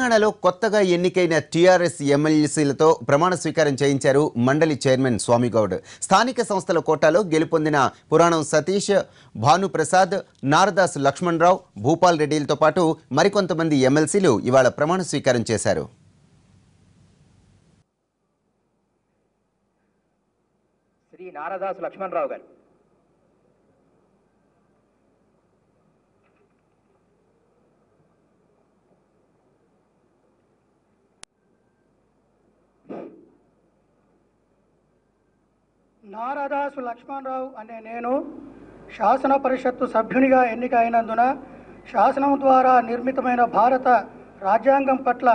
తెలంగాణలో కొత్తగా ఎన్నికైన టీఆర్ఎస్ ఎమ్మెల్సీలతో ప్రమాణ స్వీకారం చేయించారు మండలి చైర్మన్ స్వామిగౌడ్ స్థానిక సంస్థల కోటాలో గెలుపొందిన పురాణం సతీష్ భానుప్రసాద్ నారదాస్ లక్ష్మణరావు భూపాల్ రెడ్డిలతో పాటు మరికొంతమంది ఎమ్మెల్సీలు ఇవాళ ప్రమాణ స్వీకారం చేశారు శ్రీ నారదాస్ లక్ష్మణరావు గారు నారదాసు లక్ష్మణరావు అనే నేను శాసన పరిషత్తు సభ్యునిగా ఎన్నికైనందున శాసనం ద్వారా నిర్మితమైన భారత రాజ్యాంగం పట్ల